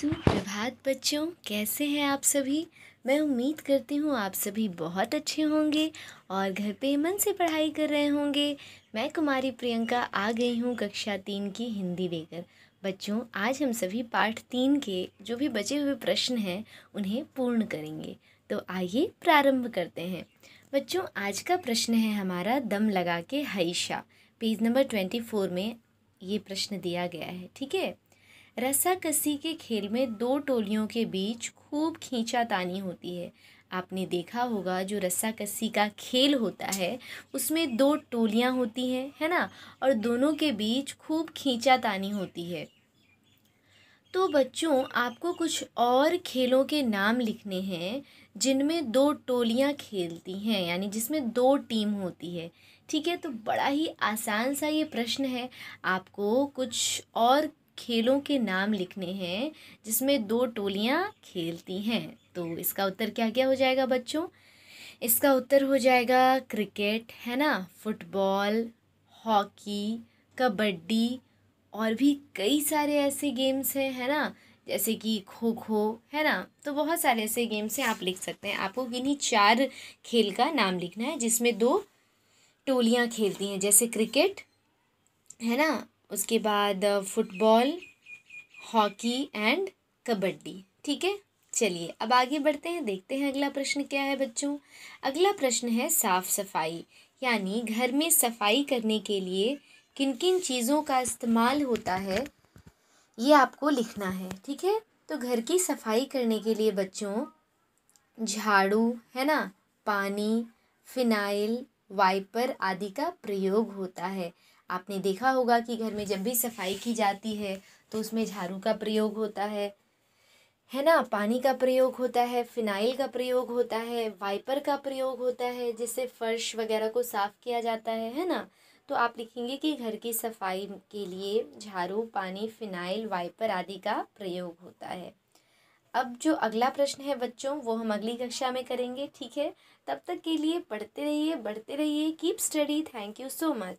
सुप्रभात बच्चों कैसे हैं आप सभी मैं उम्मीद करती हूँ आप सभी बहुत अच्छे होंगे और घर पे मन से पढ़ाई कर रहे होंगे मैं कुमारी प्रियंका आ गई हूँ कक्षा तीन की हिंदी लेकर बच्चों आज हम सभी पाठ तीन के जो भी बचे हुए प्रश्न हैं उन्हें पूर्ण करेंगे तो आइए प्रारंभ करते हैं बच्चों आज का प्रश्न है हमारा दम लगा के हईशा पेज नंबर ट्वेंटी फोर में ये प्रश्न दिया गया है ठीक है रस्साकसी के खेल में दो टोलियों के बीच खूब खींचा तानी होती है आपने देखा होगा जो रस्साकसी का खेल होता है उसमें दो टोलियाँ होती हैं है ना और दोनों के बीच खूब खींचा तानी होती है तो बच्चों आपको कुछ और खेलों के नाम लिखने हैं जिनमें दो टोलियाँ खेलती हैं यानी जिसमें दो टीम होती है ठीक है तो बड़ा ही आसान सा ये प्रश्न है आपको कुछ और खेलों के नाम लिखने हैं जिसमें दो टोलियाँ खेलती हैं तो इसका उत्तर क्या क्या हो जाएगा बच्चों इसका उत्तर हो जाएगा क्रिकेट है ना फुटबॉल हॉकी कबड्डी और भी कई सारे ऐसे गेम्स हैं है ना जैसे कि खो खो है ना तो बहुत सारे ऐसे गेम्स हैं आप लिख सकते हैं आपको इन्हीं चार खेल का नाम लिखना है जिसमें दो टोलियाँ खेलती हैं जैसे क्रिकेट है ना उसके बाद फुटबॉल हॉकी एंड कबड्डी ठीक है चलिए अब आगे बढ़ते हैं देखते हैं अगला प्रश्न क्या है बच्चों अगला प्रश्न है साफ़ सफाई यानी घर में सफाई करने के लिए किन किन चीज़ों का इस्तेमाल होता है ये आपको लिखना है ठीक है तो घर की सफाई करने के लिए बच्चों झाड़ू है ना पानी फिनाइल वाइपर आदि का प्रयोग होता है आपने देखा होगा कि घर में जब भी सफाई की जाती है तो उसमें झाड़ू का प्रयोग होता है है ना पानी का प्रयोग होता है फिनाइल का प्रयोग होता है वाइपर का प्रयोग होता है जिससे फर्श वगैरह को साफ़ किया जाता है है ना तो आप लिखेंगे कि घर की सफाई के लिए झाड़ू पानी फिनाइल वाइपर आदि का प्रयोग होता है अब जो अगला प्रश्न है बच्चों वो हम अगली कक्षा में करेंगे ठीक है तब तक के लिए पढ़ते रहिए बढ़ते रहिए keep study thank you so much